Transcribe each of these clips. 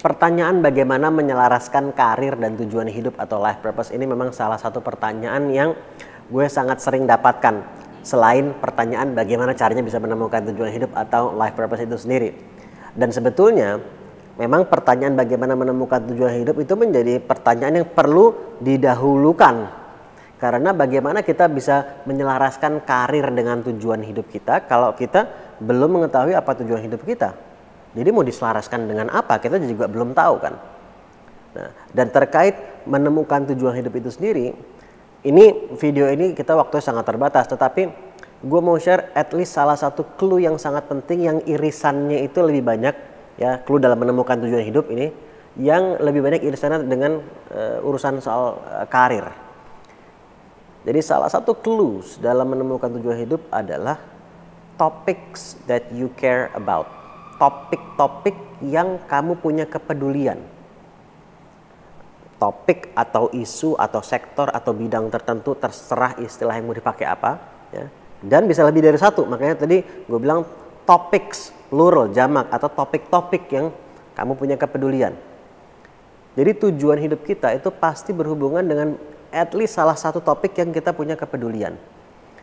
Pertanyaan bagaimana menyelaraskan karir dan tujuan hidup atau life purpose ini memang salah satu pertanyaan yang gue sangat sering dapatkan. Selain pertanyaan bagaimana caranya bisa menemukan tujuan hidup atau life purpose itu sendiri. Dan sebetulnya memang pertanyaan bagaimana menemukan tujuan hidup itu menjadi pertanyaan yang perlu didahulukan. Karena bagaimana kita bisa menyelaraskan karir dengan tujuan hidup kita kalau kita belum mengetahui apa tujuan hidup kita jadi mau diselaraskan dengan apa kita juga belum tahu kan. Nah, dan terkait menemukan tujuan hidup itu sendiri, ini video ini kita waktu sangat terbatas, tetapi gue mau share at least salah satu clue yang sangat penting yang irisannya itu lebih banyak ya clue dalam menemukan tujuan hidup ini yang lebih banyak irisannya dengan uh, urusan soal uh, karir. Jadi salah satu clues dalam menemukan tujuan hidup adalah topics that you care about topik-topik yang kamu punya kepedulian. Topik atau isu atau sektor atau bidang tertentu terserah istilah yang mau dipakai apa. Ya. Dan bisa lebih dari satu, makanya tadi gue bilang topics, plural, jamak atau topik-topik yang kamu punya kepedulian. Jadi tujuan hidup kita itu pasti berhubungan dengan at least salah satu topik yang kita punya kepedulian.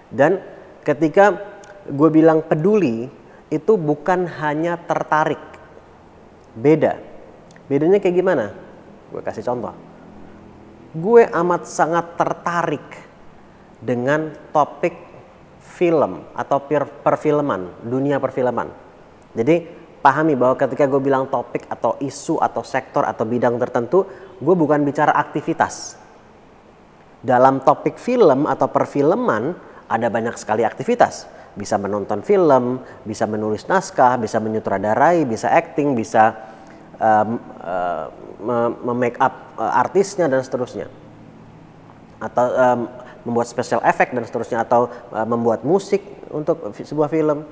Dan ketika gue bilang peduli, itu bukan hanya tertarik. Beda. Bedanya kayak gimana? Gue kasih contoh. Gue amat sangat tertarik dengan topik film atau perfilman, dunia perfilman. Jadi pahami bahwa ketika gue bilang topik atau isu atau sektor atau bidang tertentu, gue bukan bicara aktivitas. Dalam topik film atau perfilman ada banyak sekali aktivitas bisa menonton film, bisa menulis naskah, bisa menyutradarai, bisa acting, bisa um, uh, memake up uh, artisnya dan seterusnya. Atau um, membuat special effect dan seterusnya atau uh, membuat musik untuk sebuah film.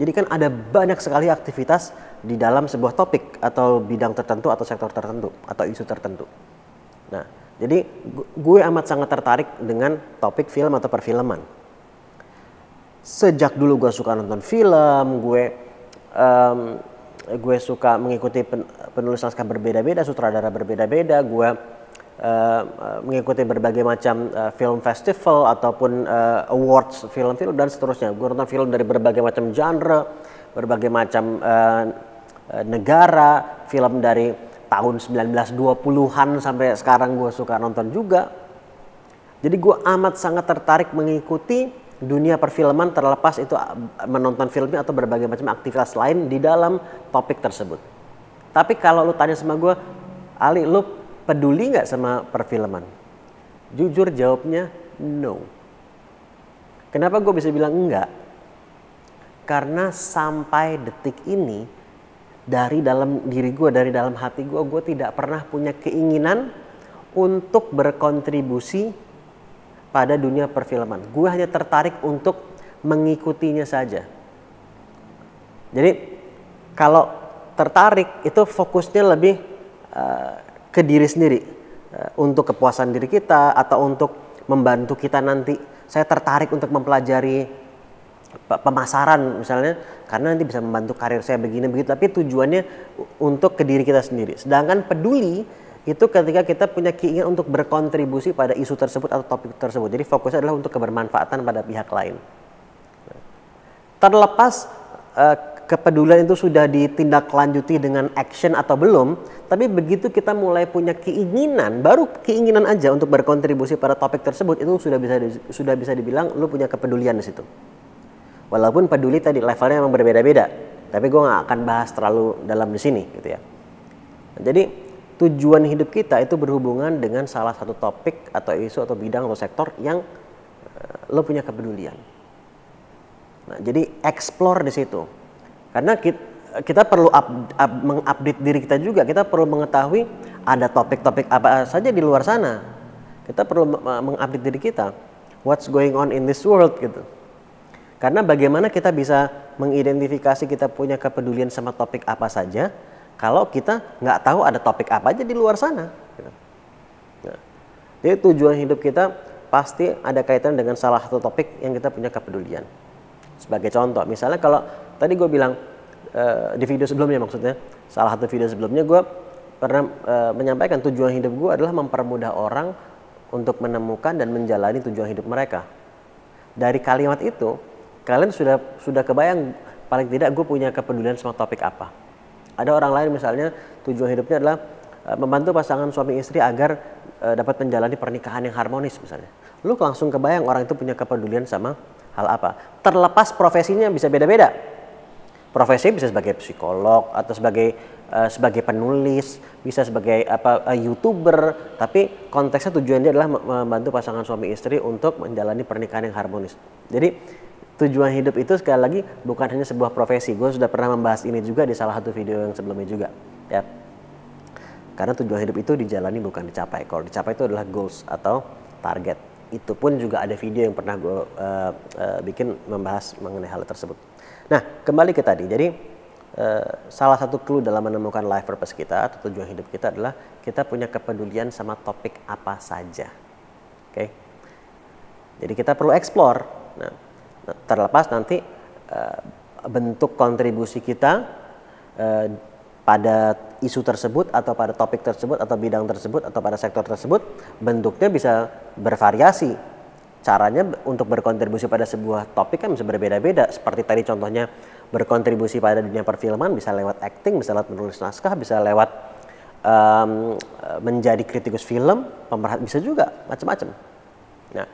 Jadi kan ada banyak sekali aktivitas di dalam sebuah topik atau bidang tertentu atau sektor tertentu atau isu tertentu. Nah, jadi gue amat sangat tertarik dengan topik film atau perfilman sejak dulu gue suka nonton film, gue um, gue suka mengikuti pen, penulis naskah berbeda-beda, sutradara berbeda-beda, gue uh, eh, mengikuti berbagai macam uh, film festival ataupun uh, awards film-film dan seterusnya. Gue nonton film dari berbagai macam genre, berbagai macam uh, negara, film dari tahun 1920-an sampai sekarang gue suka nonton juga. Jadi gue amat sangat tertarik mengikuti dunia perfilman terlepas itu ah, menonton filmnya atau berbagai macam aktivitas lain di dalam topik tersebut. Tapi kalau lu tanya sama gue, Ali lu peduli nggak sama perfilman? Jujur jawabnya no. Kenapa gue bisa bilang enggak? Karena sampai detik ini dari dalam diri gue, dari dalam hati gue, gue tidak pernah punya keinginan untuk berkontribusi pada dunia perfilman. Gue hanya tertarik untuk mengikutinya saja. Jadi kalau tertarik itu fokusnya lebih uh, ke diri sendiri uh, untuk kepuasan diri kita atau untuk membantu kita nanti. Saya tertarik untuk mempelajari pemasaran misalnya karena nanti bisa membantu karir saya begini begitu tapi tujuannya untuk ke diri kita sendiri. Sedangkan peduli itu ketika kita punya keinginan untuk berkontribusi pada isu tersebut atau topik tersebut. Jadi fokusnya adalah untuk kebermanfaatan pada pihak lain. Terlepas eh, kepedulian itu sudah ditindaklanjuti dengan action atau belum, tapi begitu kita mulai punya keinginan, baru keinginan aja untuk berkontribusi pada topik tersebut itu sudah bisa sudah bisa dibilang lu punya kepedulian di situ. Walaupun peduli tadi levelnya memang berbeda-beda, tapi gue nggak akan bahas terlalu dalam di sini gitu ya. Jadi tujuan hidup kita itu berhubungan dengan salah satu topik atau isu atau bidang atau sektor yang eh, lo punya kepedulian. Nah, jadi explore di situ. Karena kita, kita perlu up, up, mengupdate diri kita juga. Kita perlu mengetahui ada topik-topik apa saja di luar sana. Kita perlu mengupdate diri kita. What's going on in this world gitu. Karena bagaimana kita bisa mengidentifikasi kita punya kepedulian sama topik apa saja, kalau kita nggak tahu ada topik apa aja di luar sana. Gitu. Nah, jadi tujuan hidup kita pasti ada kaitan dengan salah satu topik yang kita punya kepedulian. Sebagai contoh, misalnya kalau tadi gue bilang eh, di video sebelumnya maksudnya, salah satu video sebelumnya gue pernah eh, menyampaikan tujuan hidup gue adalah mempermudah orang untuk menemukan dan menjalani tujuan hidup mereka. Dari kalimat itu, kalian sudah sudah kebayang paling tidak gue punya kepedulian sama topik apa ada orang lain misalnya tujuan hidupnya adalah eh, membantu pasangan suami istri agar eh, dapat menjalani pernikahan yang harmonis misalnya. Lu langsung kebayang orang itu punya kepedulian sama hal apa. Terlepas profesinya bisa beda-beda. Profesi bisa sebagai psikolog atau sebagai eh, sebagai penulis, bisa sebagai apa YouTuber, tapi konteksnya tujuannya adalah membantu pasangan suami istri untuk menjalani pernikahan yang harmonis. Jadi tujuan hidup itu sekali lagi bukan hanya sebuah profesi. Gue sudah pernah membahas ini juga di salah satu video yang sebelumnya juga. Ya. Karena tujuan hidup itu dijalani bukan dicapai. Kalau dicapai itu adalah goals atau target. Itu pun juga ada video yang pernah gue uh, uh, eh, bikin membahas mengenai hal tersebut. Nah, kembali ke tadi. Jadi uh, salah satu clue dalam menemukan life purpose kita atau tujuan hidup kita adalah kita punya kepedulian sama topik apa saja. Oke. Okay? Jadi kita perlu explore. Nah, terlepas nanti eh, bentuk kontribusi kita eh, pada isu tersebut atau pada topik tersebut atau bidang tersebut atau pada sektor tersebut bentuknya bisa bervariasi caranya untuk berkontribusi pada sebuah topik kan bisa berbeda-beda seperti tadi contohnya berkontribusi pada dunia perfilman bisa lewat acting bisa lewat menulis naskah bisa lewat um, menjadi kritikus film pemerhat bisa juga macam-macam nah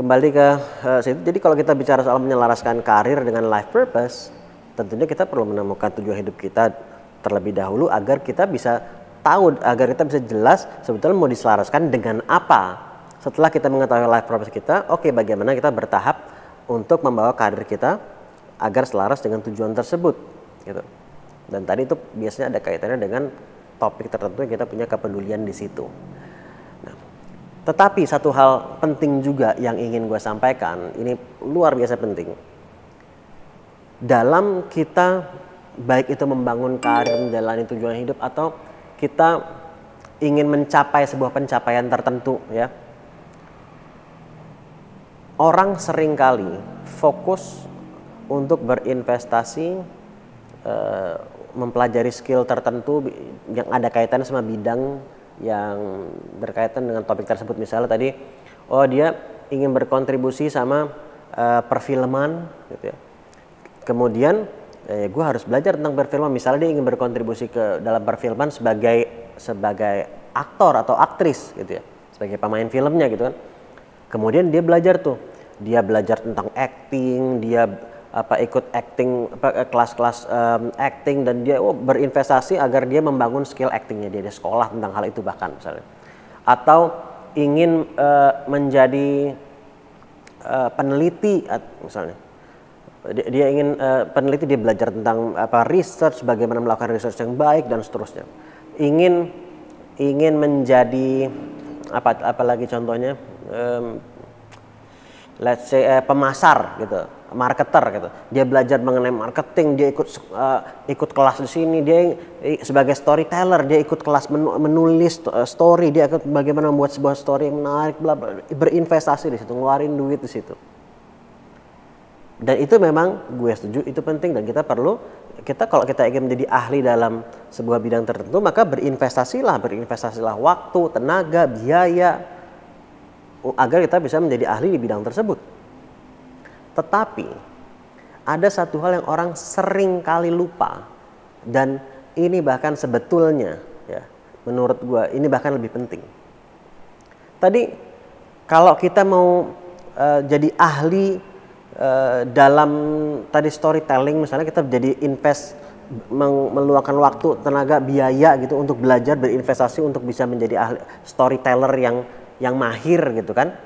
kembali ke uh, eh, situ. Jadi kalau kita bicara soal menyelaraskan karir dengan life purpose, tentunya kita perlu menemukan tujuan hidup kita terlebih dahulu agar kita bisa tahu, agar kita bisa jelas sebetulnya mau diselaraskan dengan apa. Setelah kita mengetahui life purpose kita, oke okay, bagaimana kita bertahap untuk membawa karir kita agar selaras dengan tujuan tersebut, gitu. Dan tadi itu biasanya ada kaitannya dengan topik tertentu yang kita punya kepedulian di situ. Tetapi satu hal penting juga yang ingin gue sampaikan, ini luar biasa penting. Dalam kita baik itu membangun karir, menjalani tujuan hidup atau kita ingin mencapai sebuah pencapaian tertentu ya. Orang seringkali fokus untuk berinvestasi eh, mempelajari skill tertentu yang ada kaitannya sama bidang yang berkaitan dengan topik tersebut misalnya tadi oh dia ingin berkontribusi sama uh, perfilman gitu ya kemudian eh, gue harus belajar tentang perfilman misalnya dia ingin berkontribusi ke dalam perfilman sebagai sebagai aktor atau aktris gitu ya sebagai pemain filmnya gitu kan kemudian dia belajar tuh dia belajar tentang acting dia apa ikut acting eh, kelas-kelas um, acting dan dia oh, berinvestasi agar dia membangun skill actingnya dia di sekolah tentang hal itu bahkan misalnya atau ingin uh, menjadi uh, peneliti misalnya dia, dia ingin uh, peneliti dia belajar tentang apa research bagaimana melakukan research yang baik dan seterusnya ingin ingin menjadi apa apalagi contohnya um, let's say uh, pemasar gitu marketer gitu. Dia belajar mengenai marketing, dia ikut uh, ikut kelas di sini, dia sebagai storyteller, dia ikut kelas menulis eh, story, dia ikut bagaimana membuat sebuah story yang menarik, bla bla, berinvestasi di situ, ngeluarin duit di situ. Dan itu memang gue setuju itu penting dan kita perlu kita kalau kita ingin menjadi ahli dalam sebuah bidang tertentu maka berinvestasilah, berinvestasilah waktu, tenaga, biaya agar kita bisa menjadi ahli di bidang tersebut tetapi ada satu hal yang orang sering kali lupa dan ini bahkan sebetulnya ya menurut gue ini bahkan lebih penting. Tadi kalau kita mau uh, jadi ahli uh, dalam tadi storytelling misalnya kita jadi invest meluangkan waktu, tenaga, biaya gitu untuk belajar berinvestasi untuk bisa menjadi ahli storyteller yang yang mahir gitu kan.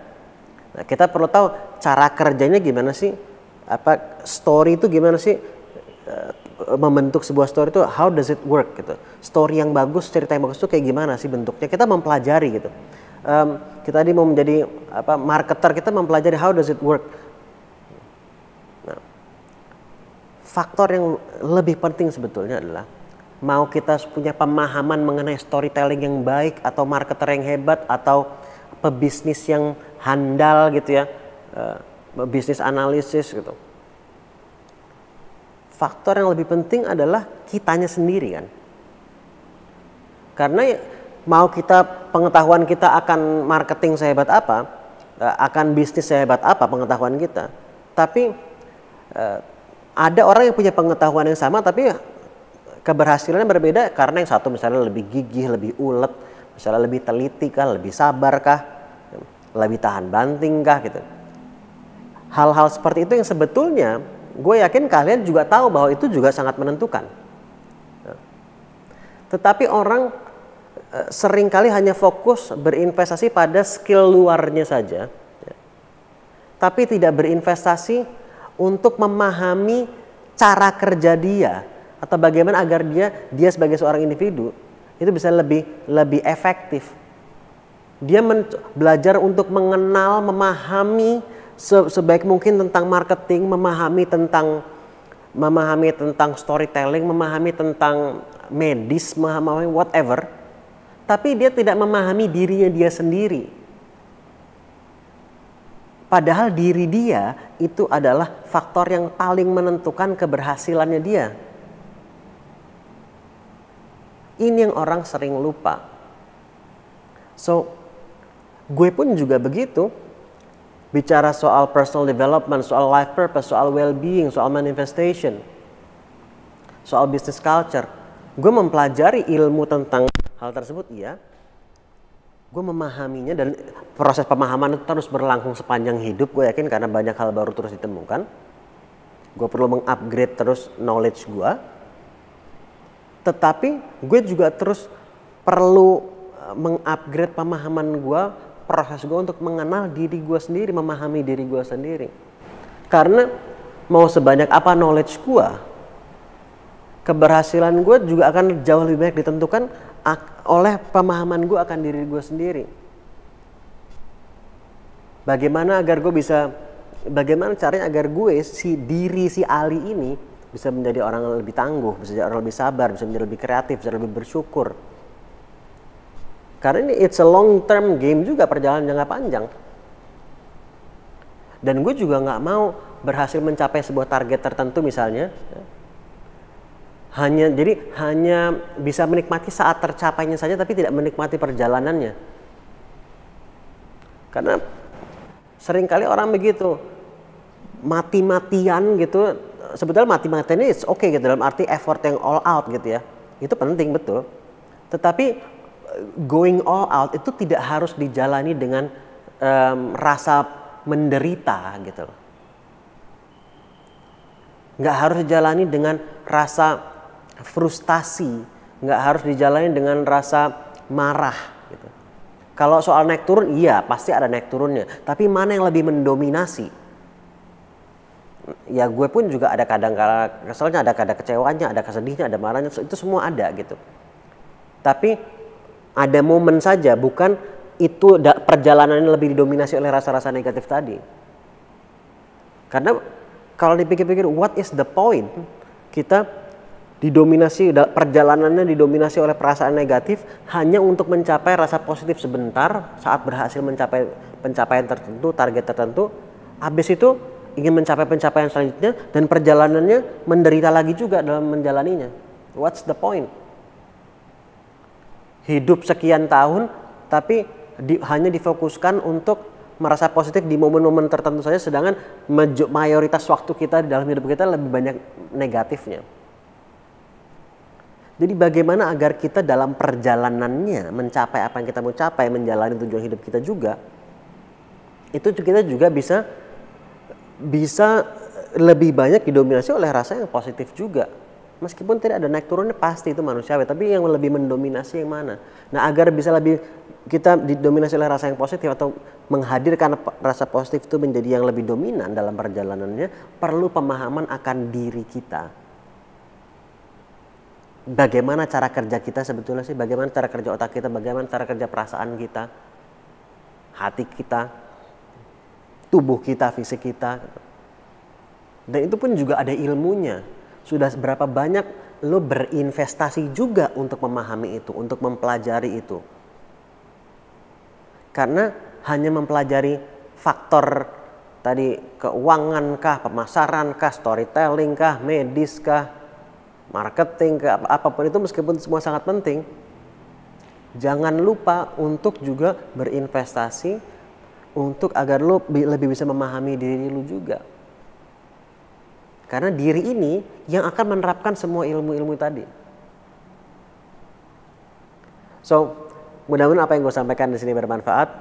Nah, kita perlu tahu cara kerjanya gimana sih? Apa story itu gimana sih? Eh, membentuk sebuah story itu how does it work gitu story yang bagus cerita yang bagus itu kayak gimana sih bentuknya kita mempelajari gitu um, kita tadi mau menjadi apa marketer kita mempelajari how does it work nah, faktor yang lebih penting sebetulnya adalah mau kita punya pemahaman mengenai storytelling yang baik atau marketer yang hebat atau pebisnis yang handal gitu ya, uh, bisnis analisis gitu. Faktor yang lebih penting adalah kitanya sendiri kan. Karena mau kita pengetahuan kita akan marketing sehebat apa, eh, akan bisnis sehebat apa pengetahuan kita, tapi eh, ada orang yang punya pengetahuan yang sama tapi keberhasilannya berbeda karena yang satu misalnya lebih gigih, lebih ulet, misalnya lebih teliti kah, lebih sabar kah, lebih tahan banting kah gitu. Hal-hal seperti itu yang sebetulnya gue yakin kalian juga tahu bahwa itu juga sangat menentukan. Tetapi orang e, seringkali hanya fokus berinvestasi pada skill luarnya saja, ya. tapi tidak berinvestasi untuk memahami cara kerja dia atau bagaimana agar dia dia sebagai seorang individu itu bisa lebih lebih efektif dia belajar untuk mengenal, memahami se sebaik mungkin tentang marketing, memahami tentang memahami tentang storytelling, memahami tentang medis, memahami whatever. Tapi dia tidak memahami dirinya dia sendiri. Padahal diri dia itu adalah faktor yang paling menentukan keberhasilannya dia. Ini yang orang sering lupa. So, gue pun juga begitu bicara soal personal development, soal life purpose, soal well-being, soal manifestation, soal business culture. Gue mempelajari ilmu tentang hal tersebut, iya. Gue memahaminya dan proses pemahaman itu terus berlangsung sepanjang hidup, gue yakin karena banyak hal baru terus ditemukan. Gue perlu mengupgrade terus knowledge gue. Tetapi gue juga terus perlu eh, mengupgrade pemahaman gue proses gue untuk mengenal diri gue sendiri, memahami diri gue sendiri. Karena mau sebanyak apa knowledge gue, keberhasilan gue juga akan jauh lebih banyak ditentukan oleh pemahaman gue akan diri gue sendiri. Bagaimana agar gue bisa, bagaimana caranya agar gue si diri si Ali ini bisa menjadi orang yang lebih tangguh, bisa jadi orang lebih sabar, bisa menjadi lebih kreatif, bisa lebih bersyukur, karena ini it's a long term game juga perjalanan jangka panjang. Dan gue juga nggak mau berhasil mencapai sebuah target tertentu misalnya. Ya. Hanya jadi hanya bisa menikmati saat tercapainya saja tapi tidak menikmati perjalanannya. Karena seringkali orang begitu mati-matian gitu sebetulnya mati-matian ini oke okay gitu dalam arti effort yang all out gitu ya itu penting betul tetapi going all out itu tidak harus dijalani dengan um, rasa menderita gitu loh. Nggak harus dijalani dengan rasa frustasi, nggak harus dijalani dengan rasa marah gitu. Kalau soal naik turun, iya pasti ada naik turunnya. Tapi mana yang lebih mendominasi? Ya gue pun juga ada kadang kala keselnya, ada kadang kecewanya, ada kesedihnya, ada marahnya, itu semua ada gitu. Tapi ada momen saja bukan itu perjalanannya lebih didominasi oleh rasa-rasa negatif tadi karena kalau dipikir-pikir what is the point kita didominasi perjalanannya didominasi oleh perasaan negatif hanya untuk mencapai rasa positif sebentar saat berhasil mencapai pencapaian tertentu target tertentu habis itu ingin mencapai pencapaian selanjutnya dan perjalanannya menderita lagi juga dalam menjalaninya what's the point hidup sekian tahun tapi di, hanya difokuskan untuk merasa positif di momen-momen tertentu saja sedangkan mayoritas waktu kita di dalam hidup kita lebih banyak negatifnya. Jadi bagaimana agar kita dalam perjalanannya mencapai apa yang kita mau capai, menjalani tujuan hidup kita juga itu kita juga bisa bisa lebih banyak didominasi oleh rasa yang positif juga meskipun tidak ada naik turunnya pasti itu manusiawi tapi yang lebih mendominasi yang mana nah agar bisa lebih kita didominasi oleh rasa yang positif atau menghadirkan rasa positif itu menjadi yang lebih dominan dalam perjalanannya perlu pemahaman akan diri kita bagaimana cara kerja kita sebetulnya sih bagaimana cara kerja otak kita bagaimana cara kerja perasaan kita hati kita tubuh kita fisik kita dan itu pun juga ada ilmunya sudah berapa banyak lo berinvestasi juga untuk memahami itu, untuk mempelajari itu. Karena hanya mempelajari faktor tadi keuangan kah, pemasaran kah, storytelling kah, medis kah, marketing kah, apapun itu meskipun semua sangat penting, jangan lupa untuk juga berinvestasi untuk agar lo lebih bisa memahami diri lo juga. Karena diri ini yang akan menerapkan semua ilmu-ilmu tadi. So, mudah-mudahan apa yang gue sampaikan di sini bermanfaat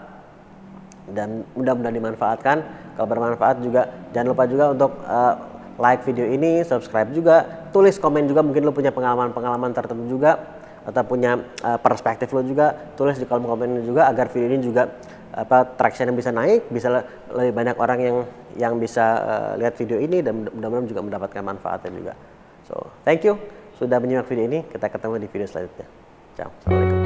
dan mudah-mudahan dimanfaatkan. Kalau bermanfaat juga jangan lupa juga untuk uh, like video ini, subscribe juga, tulis komen juga mungkin lo punya pengalaman-pengalaman tertentu juga atau punya uh, perspektif lo juga, tulis di kolom komen juga agar video ini juga apa traction yang bisa naik, bisa lebih banyak orang yang yang bisa uh, lihat video ini dan mudah-mudahan juga mendapatkan manfaatnya juga. So, thank you sudah menyimak video ini. Kita ketemu di video selanjutnya. Ciao. Assalamualaikum.